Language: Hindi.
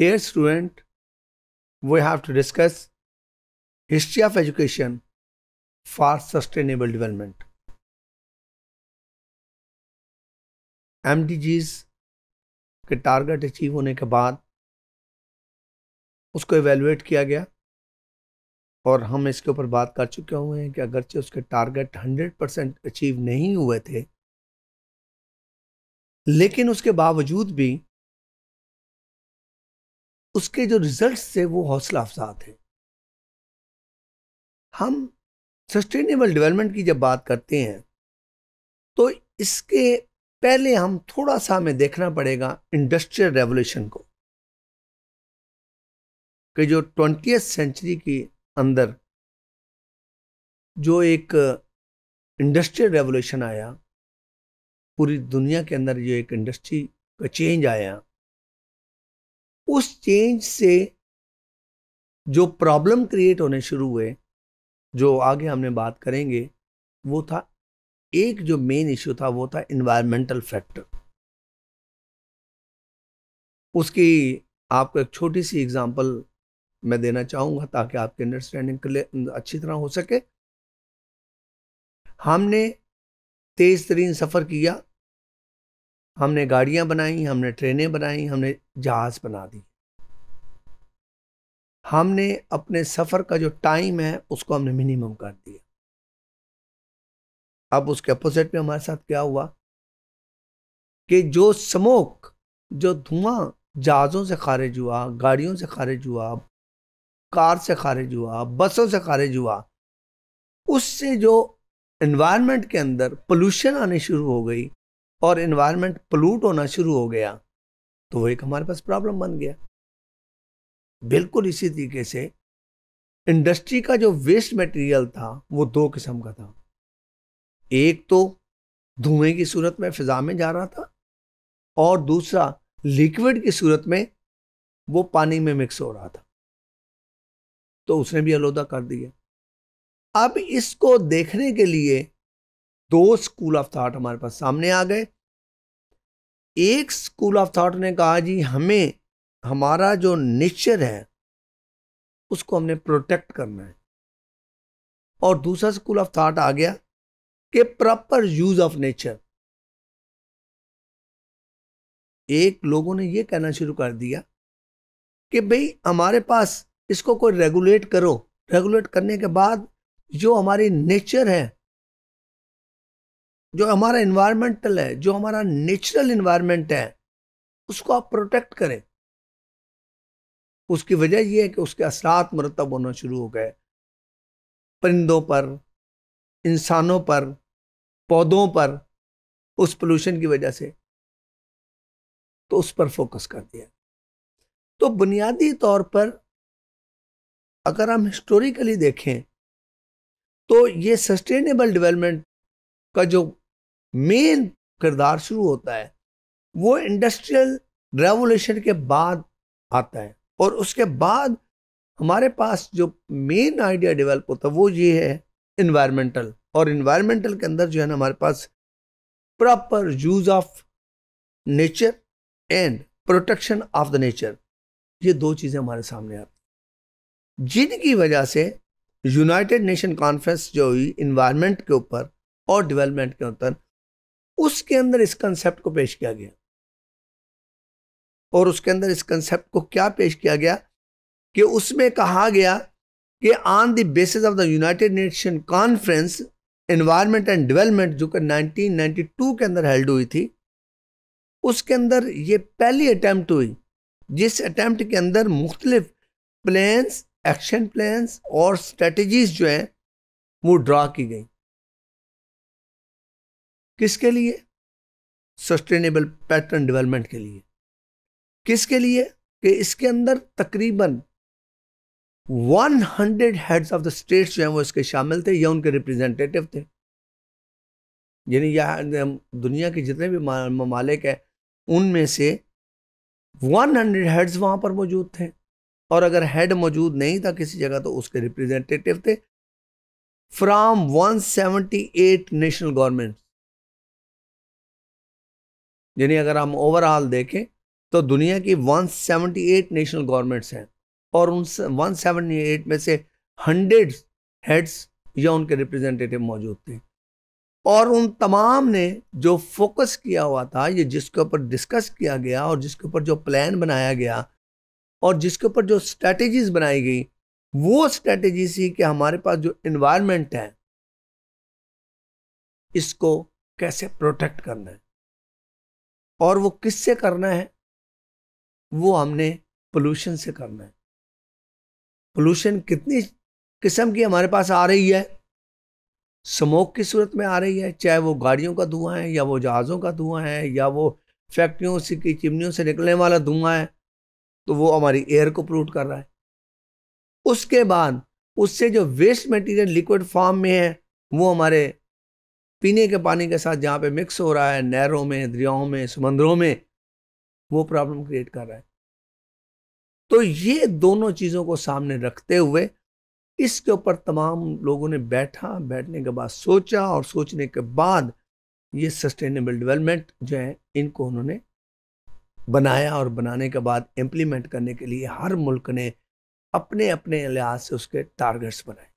Dear student, we have to discuss history of education for sustainable development. एमडीजीज के टारगेट अचीव होने के बाद उसको एवेलुएट किया गया और हम इसके ऊपर बात कर चुके हुए हैं कि अगरचे उसके टारगेट 100 परसेंट अचीव नहीं हुए थे लेकिन उसके बावजूद भी उसके जो रिजल्ट्स थे वो हौसला अफजा थे हम सस्टेनेबल डेवलपमेंट की जब बात करते हैं तो इसके पहले हम थोड़ा सा हमें देखना पड़ेगा इंडस्ट्रियल रेवोल्यूशन को कि जो ट्वेंटी सेंचुरी के अंदर जो एक इंडस्ट्रियल रेवोल्यूशन आया पूरी दुनिया के अंदर जो एक इंडस्ट्री का चेंज आया उस चेंज से जो प्रॉब्लम क्रिएट होने शुरू हुए जो आगे हमने बात करेंगे वो था एक जो मेन इशू था वो था इन्वायरमेंटल फैक्टर उसकी आपको एक छोटी सी एग्जांपल मैं देना चाहूँगा ताकि आपकी अंडरस्टैंडिंग अच्छी तरह हो सके हमने तेज तरीन सफ़र किया हमने गाड़ियां बनाई हमने ट्रेनें बनाई हमने जहाज़ बना दी हमने अपने सफ़र का जो टाइम है उसको हमने मिनिमम कर दिया अब उसके अपोजिट में हमारे साथ क्या हुआ कि जो स्मोक जो धुआं जहाज़ों से खारिज हुआ गाड़ियों से खारिज हुआ कार से खारिज हुआ बसों से खारिज हुआ उससे जो इन्वायरमेंट के अंदर पोल्यूशन आने शुरू हो गई और इन्वायरमेंट पोलूट होना शुरू हो गया तो वो एक हमारे पास प्रॉब्लम बन गया बिल्कुल इसी तरीके से इंडस्ट्री का जो वेस्ट मटेरियल था वो दो किस्म का था एक तो धुएं की सूरत में फिजा में जा रहा था और दूसरा लिक्विड की सूरत में वो पानी में मिक्स हो रहा था तो उसने भी अलहदा कर दिया अब इसको देखने के लिए दो स्कूल ऑफ थाट हमारे पास सामने आ गए एक स्कूल ऑफ थाट ने कहा जी हमें हमारा जो नेचर है उसको हमने प्रोटेक्ट करना है और दूसरा स्कूल ऑफ थाट आ गया कि प्रॉपर यूज ऑफ नेचर एक लोगों ने यह कहना शुरू कर दिया कि भाई हमारे पास इसको कोई रेगुलेट करो रेगुलेट करने के बाद जो हमारी नेचर है जो हमारा इन्वायरमेंटल है जो हमारा नेचुरल इन्वायरमेंट है उसको आप प्रोटेक्ट करें उसकी वजह यह है कि उसके असरात मरतब होना शुरू हो गए परिंदों पर इंसानों पर पौधों पर उस पोल्यूशन की वजह से तो उस पर फोकस कर दिया तो बुनियादी तौर पर अगर हम हिस्टोरिकली देखें तो ये सस्टेनेबल डेवलपमेंट का जो मेन किरदार शुरू होता है वो इंडस्ट्रियल रेवोल्यूशन के बाद आता है और उसके बाद हमारे पास जो मेन आइडिया डेवलप होता है वो ये है इन्वायरमेंटल और इन्वायरमेंटल के अंदर जो है ना हमारे पास proper use of nature and protection of the nature ये दो चीज़ें हमारे सामने आती जिनकी वजह से यूनाइटेड नेशन कॉन्फ्रेंस जो हुई इन्वायरमेंट के ऊपर और डेवलपमेंट के अंतर उसके अंदर इस कंसेप्ट को पेश किया गया और उसके अंदर इस कंसेप्ट को क्या पेश किया गया कि उसमें कहा गया कि on the basis of the United Nation conference environment and development जो कि 1992 के अंदर हेल्ड हुई थी उसके अंदर ये पहली अटैम्प्ट हुई जिस अटैम्प्ट के अंदर मुख्तलिफ प्लान्स एक्शन प्लान्स और स्ट्रेटजीज जो हैं वो ड्रा की गई किसके लिए सस्टेनेबल पैटर्न डेवलपमेंट के लिए किसके लिए कि इसके अंदर तकरीबन 100 हेड्स ऑफ द स्टेट्स जो हैं वो इसके शामिल थे या उनके रिप्रेजेंटेटिव थे यानी यह दुनिया के जितने भी ममालिक हैं उनमें से 100 हेड्स वहाँ पर मौजूद थे और अगर हेड मौजूद नहीं था किसी जगह तो उसके रिप्रेजेंटेटिव थे फ्राम 178 नेशनल गवर्नमेंट्स यानी अगर हम ओवरऑल देखें तो दुनिया की 178 नेशनल गवर्नमेंट्स हैं और उन 178 में से हंड्रेड हेड्स या उनके रिप्रेजेंटेटिव मौजूद थे और उन तमाम ने जो फोकस किया हुआ था ये जिसके ऊपर डिस्कस किया गया और जिसके ऊपर जो प्लान बनाया गया और जिसके ऊपर जो स्ट्रेटजीज बनाई गई वो स्ट्रेटजी थी कि हमारे पास जो इन्वायरमेंट है इसको कैसे प्रोटेक्ट करना है और वो किससे करना है वो हमने पोल्यूशन से करना है पोल्यूशन कितनी किस्म की हमारे पास आ रही है स्मोक की सूरत में आ रही है चाहे वो गाड़ियों का धुआं है या वो जहाज़ों का धुआं है या वो फैक्ट्रियों से की चिमनियों से निकलने वाला धुआं है तो वो हमारी एयर को पोल्यूट कर रहा है उसके बाद उससे जो वेस्ट मटेरियल लिक्विड फॉर्म में है वो हमारे पीने के पानी के साथ जहाँ पे मिक्स हो रहा है नहरों में दरियाओं में समंदरों में वो प्रॉब्लम क्रिएट कर रहा है तो ये दोनों चीज़ों को सामने रखते हुए इसके ऊपर तमाम लोगों ने बैठा बैठने के बाद सोचा और सोचने के बाद ये सस्टेनेबल डेवलपमेंट जो है इनको उन्होंने बनाया और बनाने के बाद इम्प्लीमेंट करने के लिए हर मुल्क ने अपने अपने लिहाज से उसके टारगेट्स बनाए